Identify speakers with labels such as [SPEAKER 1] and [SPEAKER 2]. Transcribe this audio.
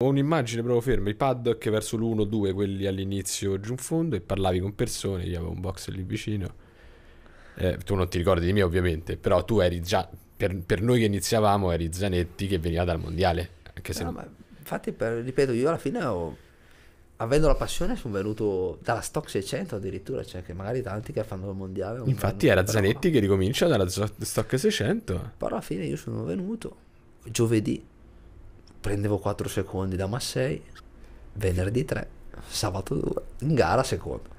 [SPEAKER 1] Ho un'immagine proprio ferma, i paddock verso l'1-2, quelli all'inizio giù in fondo, e parlavi con persone, io avevo un box lì vicino. Eh, tu non ti ricordi di me ovviamente, però tu eri già, per, per noi che iniziavamo eri Zanetti che veniva dal mondiale. Anche se no, non...
[SPEAKER 2] infatti, per, ripeto, io alla fine ho, avendo la passione sono venuto dalla Stock 600 addirittura, cioè che magari tanti che fanno il mondiale. Infatti era
[SPEAKER 1] Zanetti però... che ricomincia dalla Stock 600.
[SPEAKER 3] Però alla fine io sono venuto
[SPEAKER 1] giovedì prendevo 4 secondi
[SPEAKER 2] da Massei, venerdì 3, sabato 2, in gara secondo.